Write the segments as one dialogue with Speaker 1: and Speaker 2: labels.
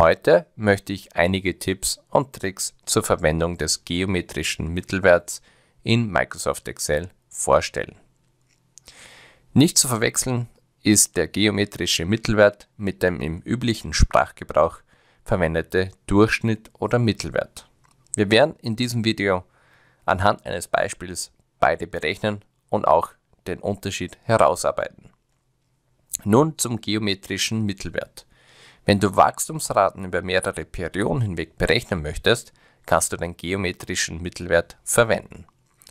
Speaker 1: Heute möchte ich einige Tipps und Tricks zur Verwendung des geometrischen Mittelwerts in Microsoft Excel vorstellen. Nicht zu verwechseln ist der geometrische Mittelwert mit dem im üblichen Sprachgebrauch verwendete Durchschnitt oder Mittelwert. Wir werden in diesem Video anhand eines Beispiels beide berechnen und auch den Unterschied herausarbeiten. Nun zum geometrischen Mittelwert. Wenn du Wachstumsraten über mehrere Perioden hinweg berechnen möchtest, kannst du den geometrischen Mittelwert verwenden,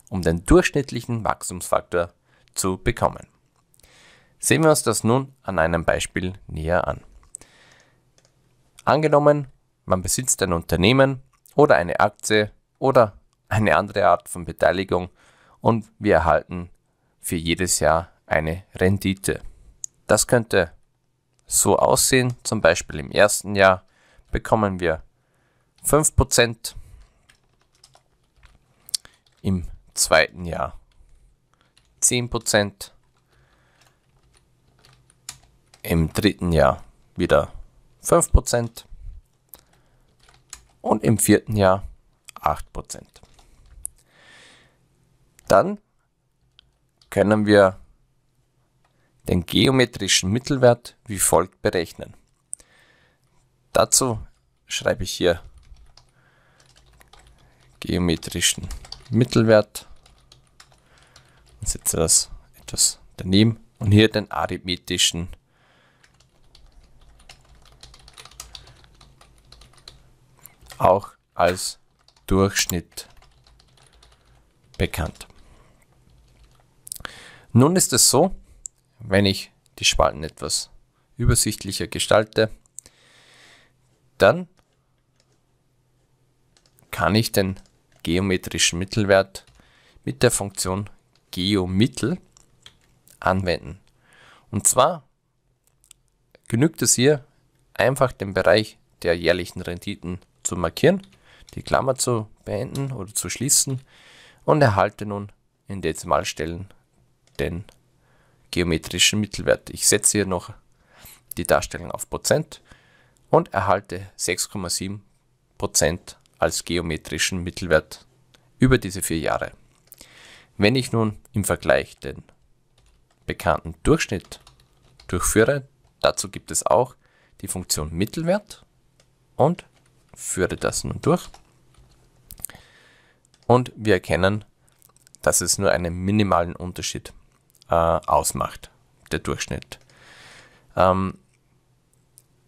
Speaker 1: um den durchschnittlichen Wachstumsfaktor zu bekommen. Sehen wir uns das nun an einem Beispiel näher an. Angenommen, man besitzt ein Unternehmen oder eine Aktie oder eine andere Art von Beteiligung und wir erhalten für jedes Jahr eine Rendite. Das könnte so aussehen. Zum Beispiel im ersten Jahr bekommen wir 5%, im zweiten Jahr 10%, im dritten Jahr wieder 5% und im vierten Jahr 8%. Dann können wir den geometrischen Mittelwert wie folgt berechnen. Dazu schreibe ich hier geometrischen Mittelwert und setze das etwas daneben und hier den arithmetischen auch als Durchschnitt bekannt. Nun ist es so, wenn ich die Spalten etwas übersichtlicher gestalte, dann kann ich den geometrischen Mittelwert mit der Funktion geomittel anwenden. Und zwar genügt es hier einfach den Bereich der jährlichen Renditen zu markieren, die Klammer zu beenden oder zu schließen und erhalte nun in Dezimalstellen den geometrischen Mittelwert. Ich setze hier noch die Darstellung auf Prozent und erhalte 6,7 Prozent als geometrischen Mittelwert über diese vier Jahre. Wenn ich nun im Vergleich den bekannten Durchschnitt durchführe, dazu gibt es auch die Funktion Mittelwert und führe das nun durch. Und wir erkennen, dass es nur einen minimalen Unterschied äh, ausmacht, der Durchschnitt. Ähm,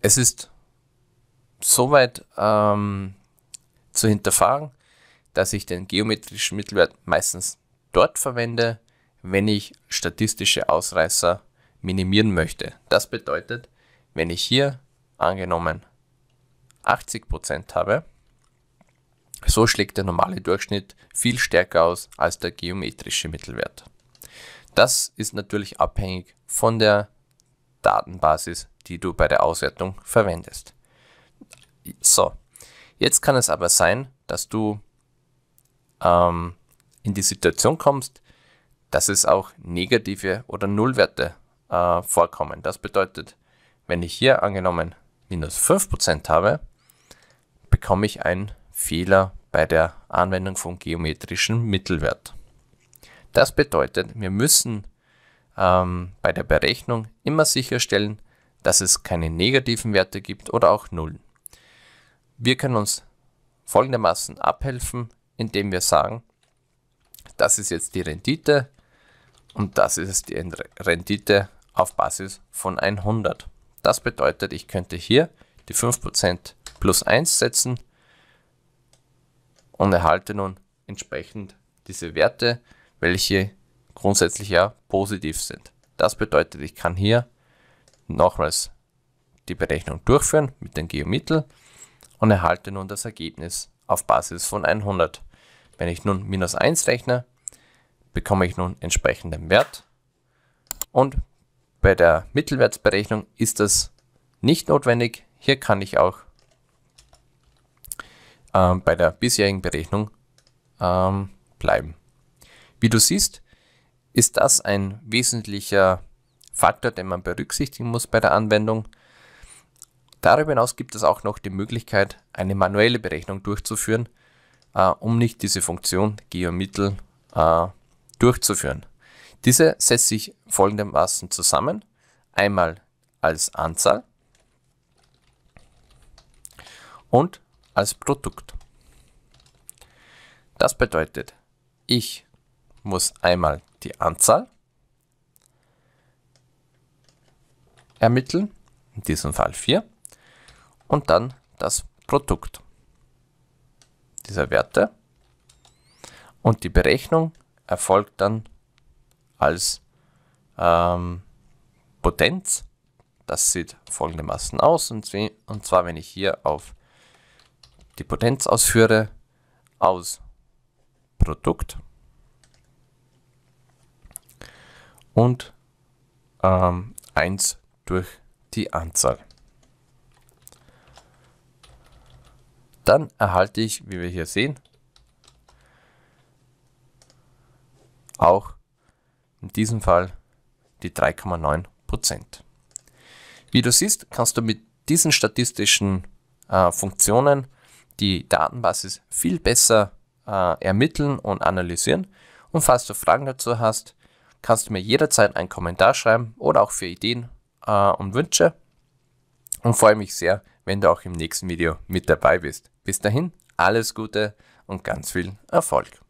Speaker 1: es ist soweit ähm, zu hinterfragen, dass ich den geometrischen Mittelwert meistens dort verwende, wenn ich statistische Ausreißer minimieren möchte. Das bedeutet, wenn ich hier angenommen 80% habe, so schlägt der normale Durchschnitt viel stärker aus als der geometrische Mittelwert. Das ist natürlich abhängig von der Datenbasis, die du bei der Auswertung verwendest. So, jetzt kann es aber sein, dass du ähm, in die Situation kommst, dass es auch negative oder Nullwerte äh, vorkommen. Das bedeutet, wenn ich hier angenommen minus 5% habe, bekomme ich einen Fehler bei der Anwendung von geometrischen Mittelwert. Das bedeutet, wir müssen ähm, bei der Berechnung immer sicherstellen, dass es keine negativen Werte gibt oder auch Nullen. Wir können uns folgendermaßen abhelfen, indem wir sagen, das ist jetzt die Rendite und das ist die Rendite auf Basis von 100. Das bedeutet, ich könnte hier die 5% plus 1 setzen und erhalte nun entsprechend diese Werte, welche grundsätzlich ja positiv sind. Das bedeutet, ich kann hier nochmals die Berechnung durchführen mit den Geomittel und erhalte nun das Ergebnis auf Basis von 100. Wenn ich nun minus 1 rechne, bekomme ich nun entsprechenden Wert und bei der Mittelwertsberechnung ist das nicht notwendig. Hier kann ich auch ähm, bei der bisherigen Berechnung ähm, bleiben. Wie du siehst, ist das ein wesentlicher Faktor, den man berücksichtigen muss bei der Anwendung. Darüber hinaus gibt es auch noch die Möglichkeit, eine manuelle Berechnung durchzuführen, äh, um nicht diese Funktion Geomittel äh, durchzuführen. Diese setzt sich folgendermaßen zusammen. Einmal als Anzahl und als Produkt. Das bedeutet, ich muss einmal die Anzahl ermitteln, in diesem Fall 4, und dann das Produkt dieser Werte. Und die Berechnung erfolgt dann als ähm, Potenz. Das sieht folgendermaßen aus. Und, und zwar, wenn ich hier auf die Potenz ausführe, aus Produkt und ähm, 1 durch die Anzahl. Dann erhalte ich, wie wir hier sehen, auch in diesem Fall die 3,9%. Wie du siehst, kannst du mit diesen statistischen äh, Funktionen die Datenbasis viel besser äh, ermitteln und analysieren. Und falls du Fragen dazu hast, kannst du mir jederzeit einen Kommentar schreiben oder auch für Ideen äh, und Wünsche. Und freue mich sehr, wenn du auch im nächsten Video mit dabei bist. Bis dahin, alles Gute und ganz viel Erfolg.